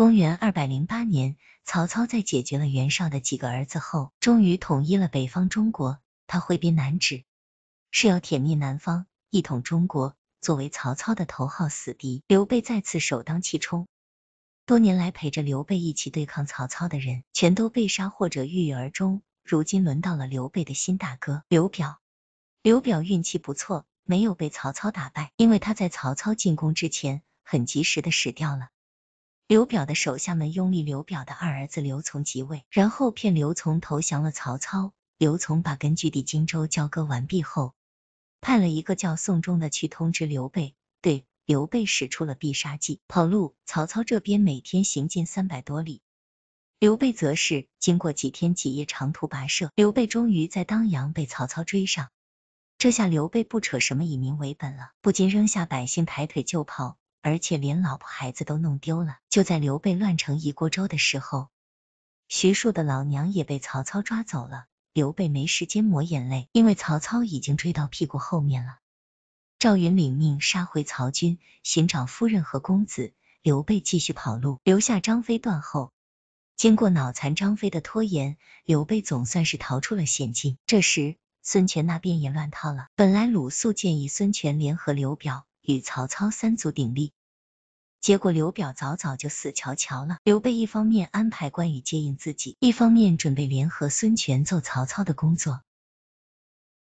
公元二百零八年，曹操在解决了袁绍的几个儿子后，终于统一了北方中国。他挥兵南指，誓要铁灭南方，一统中国。作为曹操的头号死敌，刘备再次首当其冲。多年来陪着刘备一起对抗曹操的人，全都被杀或者郁郁而终。如今轮到了刘备的新大哥刘表。刘表运气不错，没有被曹操打败，因为他在曹操进攻之前，很及时的死掉了。刘表的手下们拥立刘表的二儿子刘琮即位，然后骗刘琮投降了曹操。刘琮把根据地荆州交割完毕后，派了一个叫宋忠的去通知刘备，对刘备使出了必杀技——跑路。曹操这边每天行进三百多里，刘备则是经过几天几夜长途跋涉，刘备终于在当阳被曹操追上。这下刘备不扯什么以民为本了，不禁扔下百姓，抬腿就跑。而且连老婆孩子都弄丢了。就在刘备乱成一锅粥的时候，徐庶的老娘也被曹操抓走了。刘备没时间抹眼泪，因为曹操已经追到屁股后面了。赵云领命杀回曹军，寻找夫人和公子。刘备继续跑路，留下张飞断后。经过脑残张飞的拖延，刘备总算是逃出了险境。这时，孙权那边也乱套了。本来鲁肃建议孙权联合刘表。与曹操三足鼎立，结果刘表早早就死翘翘了。刘备一方面安排关羽接应自己，一方面准备联合孙权奏曹操的工作。